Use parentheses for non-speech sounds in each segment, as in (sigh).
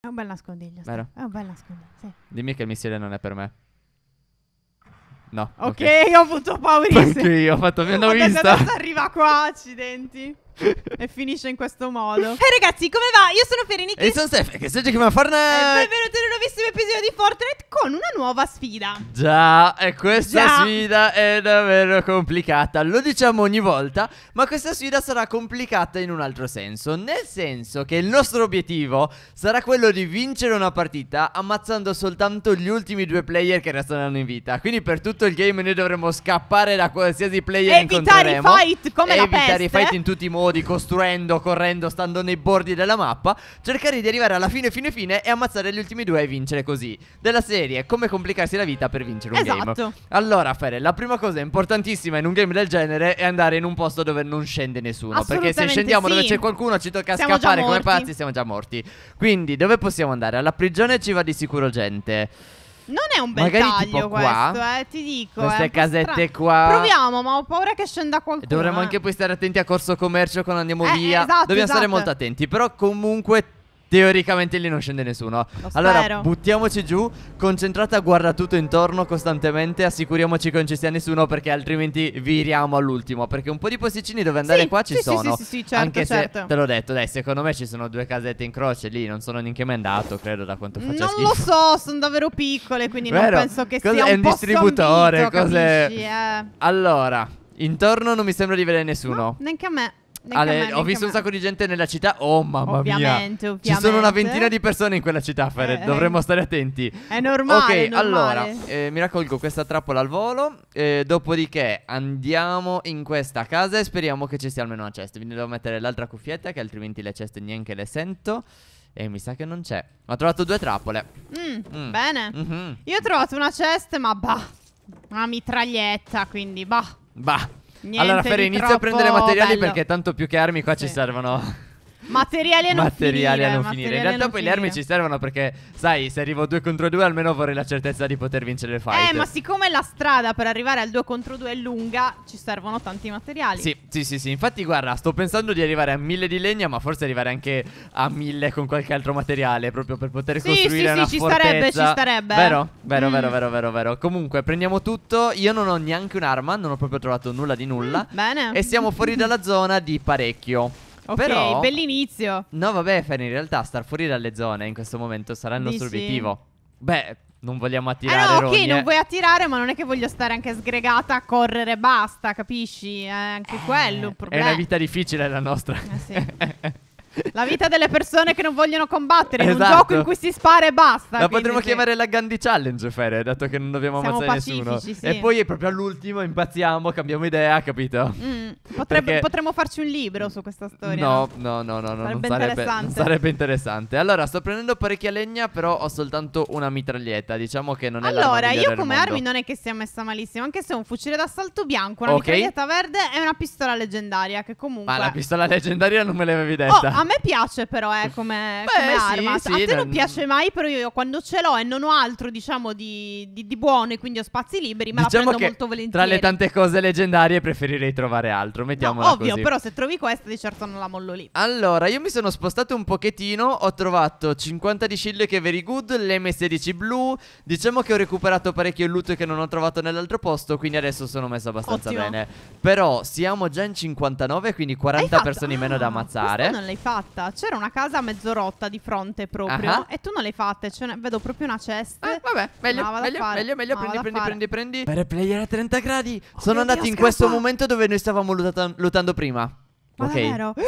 È un bel nascondiglio. Vero? È un bel nascondiglio, sì. Dimmi che il missile non è per me. No. Ok, okay. ho avuto paura. Perché io ho fatto (laughs) meno vista. Adesso arriva qua, accidenti e finisce in questo modo. E hey ragazzi, come va? Io sono Ferenica. E sono Steph, che sei Giacomo Fortnite. E benvenuti in un nuovissimo episodio di Fortnite con una nuova sfida. Già, e questa Già. sfida è davvero complicata. Lo diciamo ogni volta, ma questa sfida sarà complicata in un altro senso. Nel senso che il nostro obiettivo sarà quello di vincere una partita ammazzando soltanto gli ultimi due player che restano in vita. Quindi per tutto il game noi dovremo scappare da qualsiasi player che incontreremo. Evitare i fight, come evitare la peste. Evitare i fight in tutti i modi po' costruendo, correndo, stando nei bordi della mappa, cercare di arrivare alla fine fine fine e ammazzare gli ultimi due e vincere così. Della serie, come complicarsi la vita per vincere un esatto. game. Allora, Fere, la prima cosa importantissima in un game del genere è andare in un posto dove non scende nessuno, perché se scendiamo sì. dove c'è qualcuno ci tocca siamo scappare come pazzi, siamo già morti. Quindi, dove possiamo andare? Alla prigione ci va di sicuro gente. Non è un bel Magari taglio questo, eh, ti dico. Queste casette qua. Proviamo, ma ho paura che scenda qualcuno. Dovremmo eh. anche poi stare attenti a corso commercio quando andiamo eh, via. Esatto, Dobbiamo esatto. stare molto attenti, però comunque Teoricamente lì non scende nessuno. Lo allora, spero. buttiamoci giù, concentrata, guarda tutto intorno costantemente, assicuriamoci che non ci sia nessuno perché altrimenti viriamo all'ultimo, perché un po' di posticini dove andare sì, qua ci sì, sono. Sì, sì, sì, certo, Anche certo. se te l'ho detto, dai, secondo me ci sono due casette in croce lì, non sono neanche mai andato, credo da quanto faccia Non schifo. lo so, sono davvero piccole, quindi Vero. non penso che Cos- sia un, un distributore, cos'è? capisci, eh. Allora, intorno non mi sembra di vedere nessuno. No, neanche a me. Ale, ho visto un sacco di gente nella città. Oh mamma ovviamente, mia. Ovviamente. Ci sono una ventina di persone in quella città, Fred. Eh, eh. Dovremmo stare attenti. È normale. Ok, normale. allora, eh, mi raccolgo questa trappola al volo. Eh, dopodiché andiamo in questa casa e speriamo che ci sia almeno una cesta. Quindi devo mettere l'altra cuffietta che altrimenti le ceste neanche le sento. E mi sa che non c'è. Ho trovato due trappole. Mm, mm. Bene. Mm -hmm. Io ho trovato una cesta, ma bah. Una mitraglietta, quindi bah. Bah. Niente allora Ferri inizia a prendere materiali bello. perché tanto più che armi qua sì. ci servono Materiali a non materiali finire. A non finire. In realtà poi finire. le armi ci servono perché, sai, se arrivo 2 contro 2 almeno vorrei la certezza di poter vincere il fight. Eh, ma siccome la strada per arrivare al 2 contro 2 è lunga, ci servono tanti materiali. Sì, sì, sì, sì. Infatti, guarda, sto pensando di arrivare a 1000 di legna, ma forse arrivare anche a 1000 con qualche altro materiale, proprio per poter sì, costruire sì, sì, una sì, Sì, sì, ci starebbe, ci starebbe. Vero, vero, mm. vero, vero, vero, vero. Comunque, prendiamo tutto. Io non ho neanche un'arma, non ho proprio trovato nulla di nulla. Mm, bene. E siamo fuori dalla zona di parecchio. Ok, Però, bell'inizio. No, vabbè, Fer, in realtà star fuori dalle zone in questo momento sarà il nostro Dici? obiettivo. Beh, non vogliamo attirare eh no, ok, non eh. vuoi attirare, ma non è che voglio stare anche sgregata a correre e basta, capisci? È eh, anche quello il È una vita difficile la nostra. Eh, sì. (laughs) La vita delle persone che non vogliono combattere esatto. in un esatto. gioco in cui si spara e basta. La potremmo sì. chiamare la Gandhi Challenge, Fere, dato che non dobbiamo Siamo ammazzare nessuno. Sì. E poi è proprio all'ultimo impazziamo, cambiamo idea, capito? Mm. Potrebbe, Perché... Potremmo farci un libro su questa storia. No, no, no, no, no sarebbe, non sarebbe, non sarebbe interessante. Allora, sto prendendo parecchia legna, però ho soltanto una mitraglietta. Diciamo che non è la Allora, io come armi non è che sia messa malissimo, anche se ho un fucile d'assalto bianco, una okay. mitraglietta verde e una pistola leggendaria. Che comunque. Ma la pistola leggendaria non me l'avevi detta. Oh, a me piace però, eh, come, Beh, come sì, arma. Sì, a te non... non piace mai, però io quando ce l'ho e non ho altro, diciamo, di, di, di buono e quindi ho spazi liberi, me diciamo la prendo molto volentieri. Tra le tante cose leggendarie preferirei trovare altro, mettiamola no, ovvio, così. però se trovi questa di certo non la mollo lì. Allora, io mi sono spostato un pochettino, ho trovato 50 di Shield che è very good, l'M16 blu, diciamo che ho recuperato parecchio il loot che non ho trovato nell'altro posto, quindi adesso sono messo abbastanza Ottimo. bene. Però siamo già in 59, quindi 40 persone in meno da ah, ammazzare. Non l'hai fatto fatta. C'era una casa a rotta di fronte proprio Ah. e tu non l'hai fatta. Cioè, vedo proprio una cesta. Ah, eh, vabbè, meglio, Ma meglio, meglio, meglio, Ma prendi, vado prendi, prendi, prendi. Per player a 30 gradi. Oh, Sono mio Dio, andati in questo momento dove noi stavamo lottando prima. Ma okay. davvero? Sì.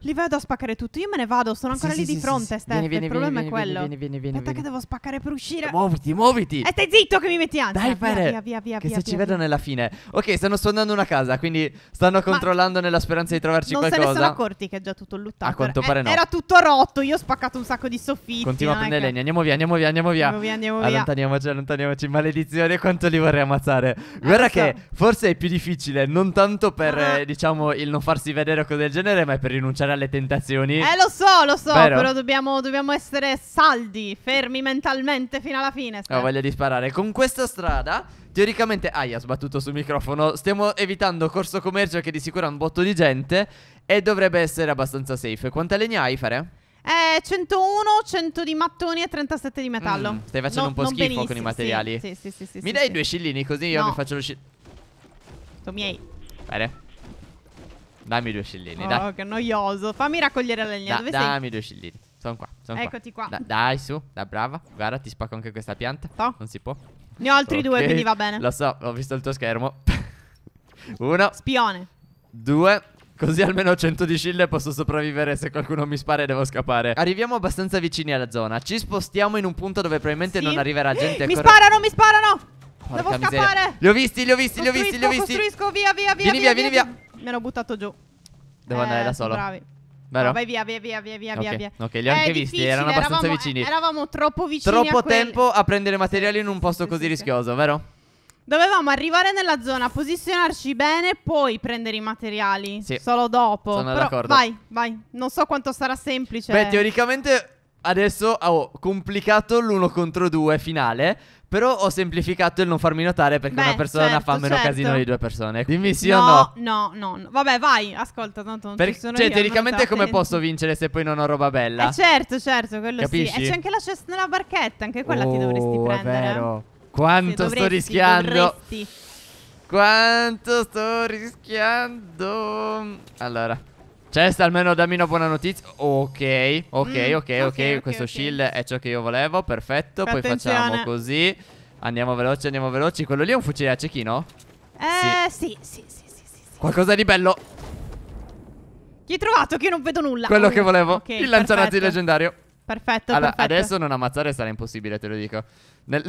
(gasps) Li vedo a spaccare tutto. Io me ne vado, sono ancora sì, lì sì, di fronte, Steph. Vieni, vieni, Il problema vieni, è quello. Vieni, vieni, vieni, Aspetta che devo spaccare per uscire. Muoviti, muoviti. E stai zitto che mi metti ansia. Dai, Fere. Via, via, via, che se ci vedono nella fine. Ok, stanno sfondando una casa, quindi stanno controllando nella speranza di trovarci non qualcosa. Non se ne sono accorti che è già tutto luttato. A quanto eh, pare no. Era tutto rotto, io ho spaccato un sacco di soffitti. Continua a prendere che... legna. Andiamo via, andiamo via, andiamo via. Andiamo via, andiamo via. Allontaniamoci, allontaniamoci. Maledizione, quanto li vorrei ammazzare. Eh, Guarda che forse è più difficile, non tanto per, ah. eh, diciamo, il non farsi vedere così disco del genere, ma è per rinunciare alle tentazioni. Eh, lo so, lo so, Vero? però dobbiamo, dobbiamo, essere saldi, fermi mentalmente fino alla fine. Ho eh. voglia di sparare. Con questa strada, teoricamente, aia, ah, sbattuto sul microfono, stiamo evitando corso commercio che di sicuro ha un botto di gente e dovrebbe essere abbastanza safe. Quante legna hai, Fare? Eh, 101, 100 di mattoni e 37 di metallo. Mm, stai facendo no, un po' schifo con i materiali. Sì, sì, sì. sì mi dai sì. due scillini così io mi faccio lo sci... Sono miei. Bene. Dammi due scellini, oh, dai. che noioso. Fammi raccogliere la legna. Da, Dove dammi sei? due scellini. Sono qua, sono Eccoti qua. qua. Da, dai, su, da brava. Guarda, ti spacco anche questa pianta. No. Non si può. Ne ho altri okay. due, quindi va bene. Lo so, ho visto il tuo schermo. (laughs) Uno. Spione. Due. Così almeno 100 di shield posso sopravvivere se qualcuno mi spara e devo scappare. Arriviamo abbastanza vicini alla zona. Ci spostiamo in un punto dove probabilmente sì. non arriverà (gasps) gente. Mi ancora... sparano, mi sparano! Porca devo miseria. scappare! Li ho visti, li ho visti, li ho visti, li ho visti. Costruisco, via, via, via. Vieni via, vieni via. via me l'ho buttato giù. Devo eh, andare da eh, solo. Bravi. Vero? No, vai via, via, via, via, okay. via. Ok, li ho eh, anche visti, erano abbastanza eravamo, vicini. Eravamo troppo vicini Troppo a tempo a prendere materiali in un posto sì, così sì, rischioso, sì. vero? Dovevamo arrivare nella zona, posizionarci bene, poi prendere i materiali. Sì. Solo dopo. Sono Però, d'accordo. Vai, vai. Non so quanto sarà semplice. Beh, teoricamente Adesso ho complicato l'uno contro due finale. Però ho semplificato il non farmi notare perché Beh, una persona certo, fa meno certo. casino di due persone. Dimmi sì no, o no? No, no, no. Vabbè, vai, ascolta, tanto non per, ci sono Cioè, io, teoricamente come attenti. posso vincere se poi non ho roba bella? Eh certo, certo, quello Capisci? sì. E c'è anche la cesta nella barchetta, anche quella oh, ti dovresti oh, prendere. è eh. vero. Quanto dovresti, sto rischiando. Dovresti. Quanto sto rischiando. Allora. C'è almeno dammi una buona notizia. Ok, ok, mm, ok, ok. questo okay. shield è ciò che io volevo. Perfetto. Poi facciamo così. Andiamo veloci, andiamo veloci. Quello lì è un fucile a cecchino? Eh, sì. Sì, sì, sì, sì, sì, sì. Qualcosa di bello. Chi hai trovato? Che io non vedo nulla. Quello oh, che volevo. Okay, Il lanciarazzi leggendario. Perfetto, allora, perfetto. adesso non ammazzare sarà impossibile, te lo dico. Nel...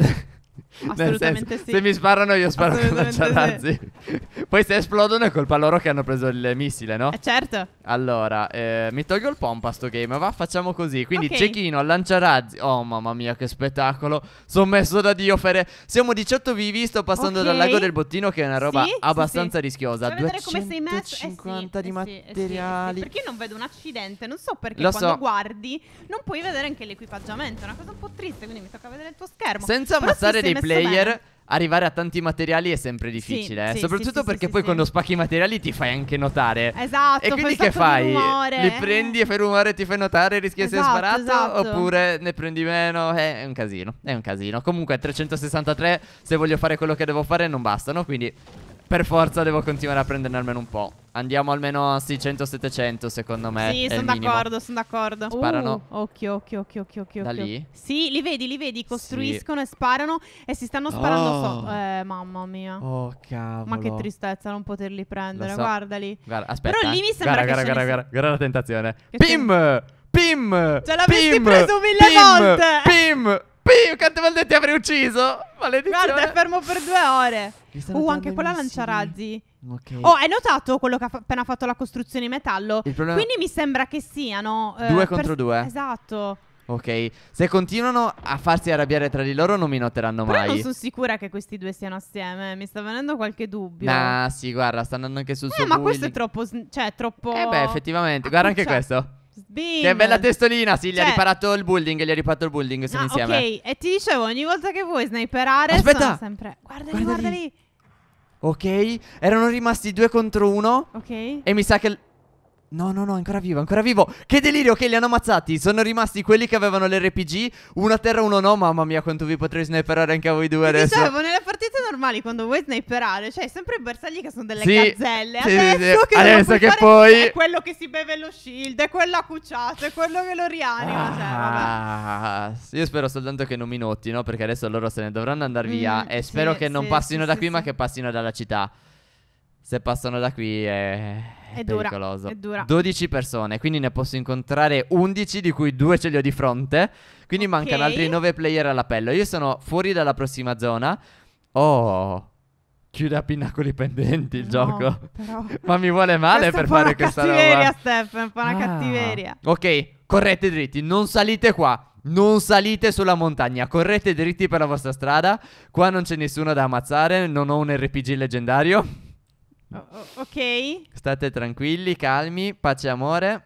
Assolutamente senso, sì. Se mi sparano, io sparo con la cialazzi. Sì. (laughs) Poi se esplodono è colpa loro che hanno preso il missile, no? Eh, certo. Allora, eh, mi tolgo il pompa sto game, va, facciamo così. Quindi okay. cecchino, lanciarazzi. Oh, mamma mia, che spettacolo. Sono messo da Dio, Fere. Siamo 18 vivi, sto passando okay. dal lago del bottino che è una roba sì, abbastanza sì, rischiosa. Devo vedere come sei messo. 50 eh, eh di eh, eh, materiali. Perché io non vedo un accidente, non so perché Lo quando so. guardi non puoi vedere anche l'equipaggiamento. È una cosa un po' triste, quindi mi tocca vedere il tuo schermo. Senza Però ammazzare dei player. Bene. Arrivare a tanti materiali è sempre difficile, eh. sì, eh? sì, soprattutto sì, perché poi quando spacchi i materiali ti fai anche notare. Esatto. E quindi che fai? Li prendi e fai rumore e ti fai notare e rischi di esatto, essere sparato? Esatto. Oppure ne prendi meno? Eh, è un casino, è un casino. Comunque 363, se voglio fare quello che devo fare, non bastano, quindi per forza devo continuare a prenderne almeno un po'. Andiamo almeno a 600-700 secondo me. Sì, sono d'accordo, sono d'accordo. Sparano. Uh, occhio, occhio, occhio, occhio, occhio. Da lì? Sì, li vedi, li vedi, costruiscono sì. e sparano e si stanno sparando oh. so eh, mamma mia. Oh, cavolo. Ma che tristezza non poterli prendere, so. guardali. Guarda, aspetta. Però lì mi eh. sembra guarda, che Guarda, guarda, guarda, guarda la tentazione. Che Pim! Pim! Ce l'avessi preso mille pim, volte! Pim! Pim, quante volte ti avrei ucciso? Maledizione. Guarda, è fermo per due ore. Uh, anche quella lanciarazzi. Okay. Oh, hai notato quello che ha appena fatto la costruzione in metallo? Quindi mi sembra che siano eh, due contro due. Esatto. Ok, se continuano a farsi arrabbiare tra di loro non mi noteranno Però mai. non sono sicura che questi due siano assieme, eh. mi sta venendo qualche dubbio. Ah, sì, guarda, stanno andando anche sul eh, suo ma bullying. questo è troppo, cioè, troppo... Eh beh, effettivamente, guarda anche questo. Bing. Che bella testolina, sì, gli ha cioè riparato il bullying, gli ha riparato il bullying, sono ah, insieme. Ok, e ti dicevo, ogni volta che vuoi sniperare Aspetta. sono sempre... Guarda, guarda lì, guarda lì. Ok, erano rimasti due contro uno. Ok. E mi sa che... No, no, no, ancora vivo, ancora vivo. Che delirio, che li hanno ammazzati. Sono rimasti quelli che avevano l'RPG. Una terra, uno no. Mamma mia, quanto vi potrei sniperare anche a voi due Ti adesso. Dicevo, nelle partite normali, quando vuoi sniperare, cioè sempre i bersagli che sono delle sì, gazzelle. Sì, adesso sì, che, adesso che poi. È quello che si beve lo shield, è quello accucciato, è quello che lo rianima. Ah, cioè, vabbè. Ah, io spero soltanto che non mi notino perché adesso loro se ne dovranno andare via. Mm, e spero che non passino da qui, ma che passino dalla città. Se passano da qui è, è, è pericoloso. Dura, è dura. 12 persone, quindi ne posso incontrare 11, di cui due ce li ho di fronte. Quindi okay. mancano altri 9 player all'appello. Io sono fuori dalla prossima zona. Oh, chiude a pinnacoli pendenti il no, gioco. Però... (laughs) Ma mi vuole male per fare questa roba. È una cattiveria, Steph, è un po' una ah. cattiveria. Ok, correte dritti, non salite qua. Non salite sulla montagna, correte dritti per la vostra strada. Qua non c'è nessuno da ammazzare, non ho un RPG leggendario. O- ok. State tranquilli, calmi, pace e amore.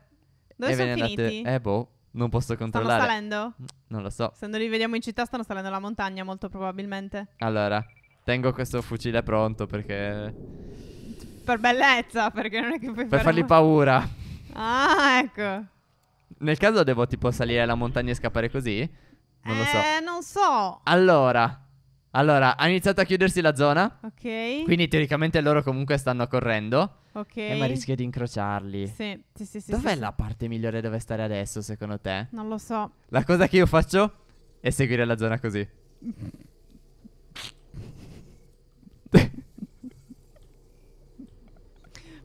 Dove e sono finiti? Andate... Eh boh, non posso controllare. Stanno salendo? Mm, non lo so. Se non li vediamo in città stanno salendo la montagna molto probabilmente. Allora, tengo questo fucile pronto perché... Per bellezza, perché non è che puoi Per fargli paura. Ah, ecco. Nel caso devo tipo salire la montagna e scappare così? Non eh, lo so. Eh, non so. Allora, allora, ha iniziato a chiudersi la zona. Ok. Quindi teoricamente loro comunque stanno correndo. Ok. Eh, ma rischia di incrociarli. Sì, sì, sì. sì Dov'è sì, la parte migliore dove stare adesso, secondo te? Non lo so. La cosa che io faccio è seguire la zona così.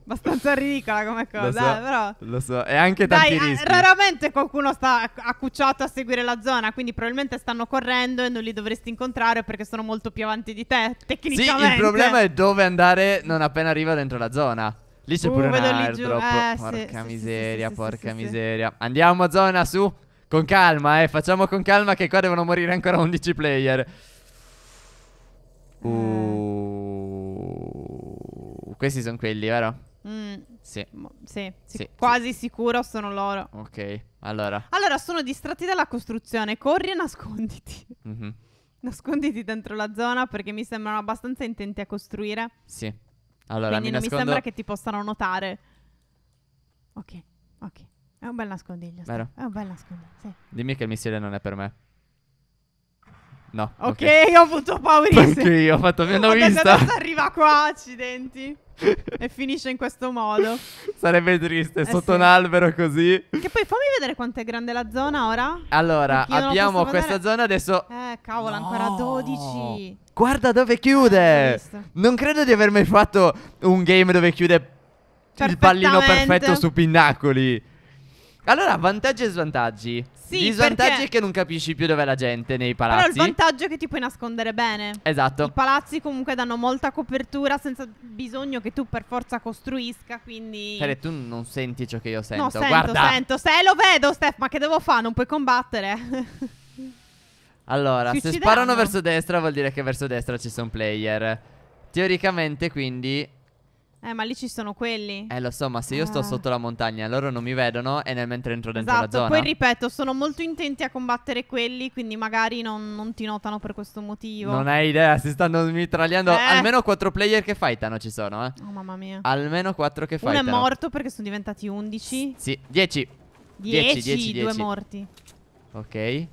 abbastanza ridicola come cosa, lo so, eh, però... Lo so, e anche tanti Dai, rischi. raramente qualcuno sta accucciato a seguire la zona, quindi probabilmente stanno correndo e non li dovresti incontrare perché sono molto più avanti di te, tecnicamente. Sì, il problema è dove andare non appena arriva dentro la zona. Lì c'è uh, pure un airdrop. Eh, porca sì, miseria, sì, sì, porca miseria. Andiamo a zona su. Con calma, eh. Facciamo con calma che qua devono morire ancora 11 player. Eh. Uh. Questi sono quelli, vero? Mm. Sì. Sì, sì. sì. Quasi sicuro sono loro. Ok, allora. Allora, sono distratti dalla costruzione. Corri e nasconditi. Mm-hmm. Nasconditi dentro la zona perché mi sembrano abbastanza intenti a costruire. Sì. Allora, Quindi mi, nascondo... mi sembra che ti possano notare. Ok, ok. È un bel nascondiglio. Vero? È un bel nascondiglio, sì. Dimmi che il missile non è per me. No. Ok, okay. ho avuto paura. Anche io ho fatto (laughs) meno vista. Adesso arriva qua, accidenti. (laughs) e finisce in questo modo. Sarebbe triste, eh sotto sì. un albero così. Che poi fammi vedere quanto è grande la zona ora. Allora, abbiamo questa zona adesso... Eh, cavolo, no. ancora 12. Guarda dove chiude. Eh, non credo di aver mai fatto un game dove chiude il pallino perfetto su Pinnacoli. Allora, vantaggi e svantaggi. Sì, Gli svantaggi è che non capisci più dov'è la gente nei palazzi. Però il vantaggio è che ti puoi nascondere bene. Esatto. I palazzi comunque danno molta copertura senza bisogno che tu per forza costruisca, quindi... Cioè, tu non senti ciò che io sento. No, sento, Guarda. sento. Se lo vedo, Steph, ma che devo fare? Non puoi combattere. (laughs) allora, se sparano verso destra vuol dire che verso destra ci sono player. Teoricamente, quindi... Eh, ma lì ci sono quelli. Eh, lo so, ma se io sto ah. sotto la montagna, loro non mi vedono e nel mentre entro dentro esatto, la zona. Poi ripeto, sono molto intenti a combattere quelli, quindi magari non, non ti notano per questo motivo. Non hai idea, si stanno mitragliando. Eh. Almeno quattro player che fightano ci sono, eh. Oh, mamma mia. Almeno quattro che fightano. Uno è morto perché sono diventati undici. S sì, dieci. Dieci, dieci, dieci 10. Due morti. Ok.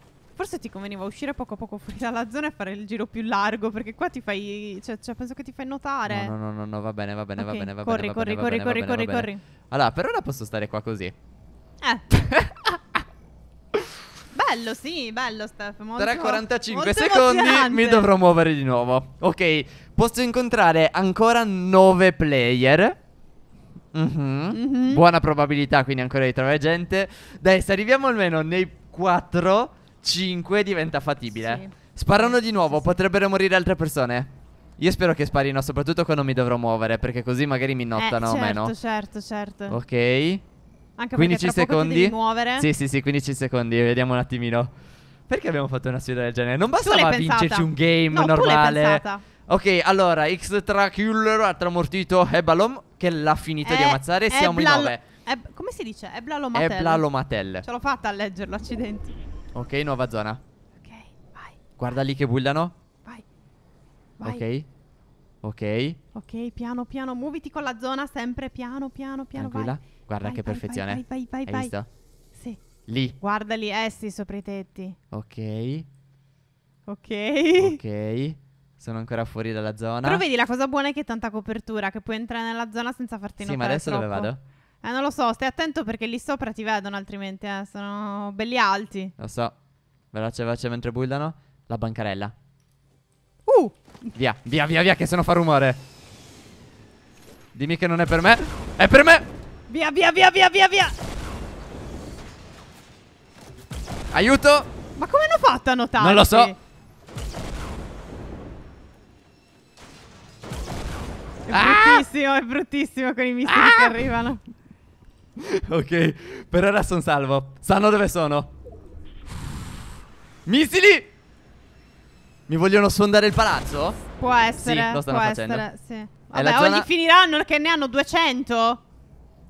Forse ti conveniva uscire poco a poco fuori dalla zona e fare il giro più largo, perché qua ti fai. Cioè, cioè penso che ti fai notare. No, no, no, no, va bene, va bene, okay. va bene, va corri, bene. Corri, corri, bene, corri, corri, corri, corri. Allora, per ora posso stare qua così. Eh. (laughs) bello, sì, bello, Steph. Molto, Tra 45 secondi emozionante. mi dovrò muovere di nuovo. Ok, posso incontrare ancora 9 player. Mm-hmm. Mm-hmm. Buona probabilità quindi ancora di trovare gente. Dai, se arriviamo almeno nei 4 5 diventa fattibile. Sì. Sparano di nuovo, sì, sì. potrebbero morire altre persone. Io spero che sparino, soprattutto quando mi dovrò muovere, perché così magari mi notano eh, certo, meno. Certo, certo, Ok. Anche 15 secondi. muovere. Sì, sì, sì, 15 secondi, vediamo un attimino. Perché abbiamo fatto una sfida del genere? Non bastava vincerci un game no, normale. Ok, allora, x Killer ha tramortito Ebalom, che l'ha finito è, di eh, ammazzare. Siamo in 9. Come si dice? Eblalomatel. Eblalomatel. Ce l'ho fatta a leggerlo, accidenti. Ok, nuova zona. Ok, vai. Guarda lì che bullano. Vai. Vai. Ok. Ok. Ok, piano piano, muoviti con la zona sempre piano piano piano. Tranquilla. Vai. Guarda vai, che vai, perfezione. Vai, vai, vai, vai. Hai visto? Sì. Lì. Guarda lì, eh sì, sopra i tetti. Ok. Ok. Ok. Sono ancora fuori dalla zona. Però vedi, la cosa buona è che è tanta copertura, che puoi entrare nella zona senza farti sì, notare Sì, ma adesso troppo. dove vado? Eh, non lo so, stai attento perché lì sopra ti vedono altrimenti, eh. Sono belli alti. Lo so. Veloce, veloce mentre buildano. La bancarella. Uh! Via, via, via, via, che se no fa rumore. Dimmi che non è per me. È per me! Via, via, via, via, via, via. Aiuto! Ma come hanno fatto a notare? Non lo so. È ah! bruttissimo, è bruttissimo con i missili ah! che arrivano. (laughs) ok, per ora sono salvo. Sanno dove sono. Missili! Mi vogliono sfondare il palazzo? Può essere. Sì, lo stanno facendo. Essere, sì. Vabbè, o gli finiranno che ne hanno 200.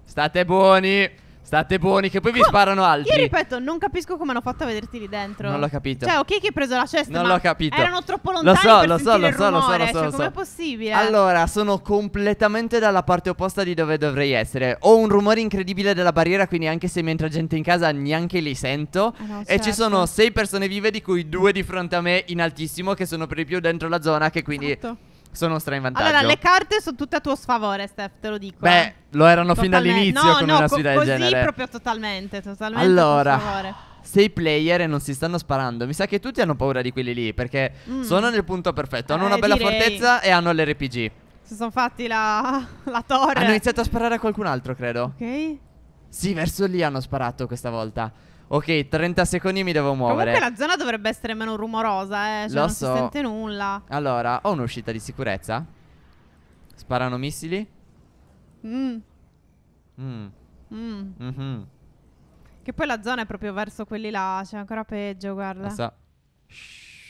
State buoni. State buoni, che poi vi Co- sparano altri. Io ripeto, non capisco come hanno fatto a vederti lì dentro. Non l'ho capito. Cioè, ok, che hai preso la cesta. Non l'ho capito. Erano troppo lontani. Lo so, lo so, lo cioè, so, lo so, lo so. Cioè, lo so. com'è possibile? Allora, sono completamente dalla parte opposta di dove dovrei essere. Ho un rumore incredibile della barriera, quindi anche se mi entra gente in casa, neanche li sento. Eh no, e certo. ci sono certo. sei persone vive, di cui due di fronte a me in altissimo, che sono per di più dentro la zona, che quindi. Esatto sono stra in vantaggio. Allora, le carte sono tutte a tuo sfavore, Steph, te lo dico. Beh, eh. lo erano totalmente. fin dall'inizio no, con no, una sfida co- del genere. così proprio totalmente, totalmente allora. a tuo sfavore sei player e non si stanno sparando. Mi sa che tutti hanno paura di quelli lì perché mm. sono nel punto perfetto. Hanno eh, una bella direi. fortezza e hanno l'RPG. Si sono fatti la, la, torre. Hanno iniziato a sparare a qualcun altro, credo. Ok. Sì, verso lì hanno sparato questa volta. Ok, 30 secondi mi devo muovere. Comunque la zona dovrebbe essere meno rumorosa, eh. Cioè Lo non so. si sente nulla. Allora, ho un'uscita di sicurezza. Sparano missili. Mmm. Mmm. Mm. Mm -hmm. Che poi la zona è proprio verso quelli là. C'è ancora peggio, guarda. Lo so.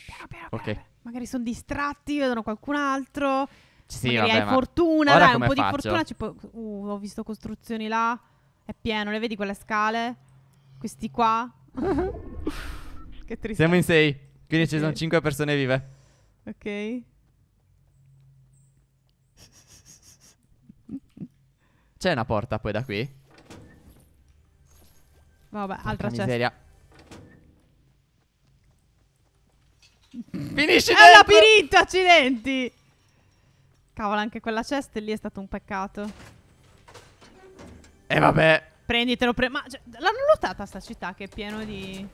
Piano, piano, ok. Magari sono distratti, vedono qualcun altro. Sì, magari vabbè, hai fortuna, dai, un po' faccio? di fortuna. Ci può... Uh, ho visto costruzioni là. È pieno, le vedi quelle scale? Questi qua. che tristezza. Siamo in 6. Quindi ci sono 5 persone vive. Ok. C'è una porta poi da qui. Vabbè, Porca altra miseria. Finisci È un labirinto, accidenti! Cavolo, anche quella cesta lì è stato un peccato. E eh, vabbè. Prenditelo, pre- ma cioè, l'hanno lottata sta città che è pieno di...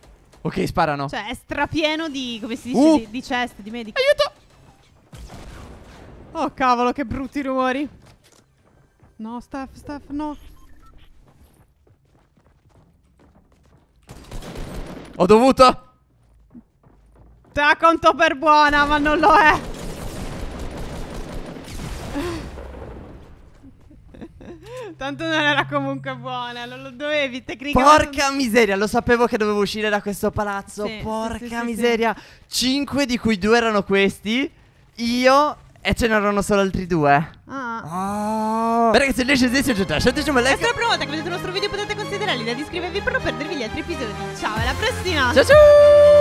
Ok, sparano. Cioè, è strapieno di, come si dice, uh! di, di chest, di medici. Aiuto! Oh, cavolo, che brutti rumori. No, staff, staff, no. Ho dovuto... Te la conto per buona, ma non lo è. Tanto non era comunque buona, non lo dovevi tecnicamente. Porca miseria, lo sapevo che dovevo uscire da questo palazzo. Sì, Porca sì, miseria. Cinque di cui due erano questi. Io e ce n'erano solo altri due. Ah. Oh. Beh, ragazzi, lasciate un like. Lasciate un like. Se è la prima volta che vedete il nostro video potete considerare l'idea di iscrivervi per non perdervi gli altri episodi. Ciao, alla prossima. Ciao ciao.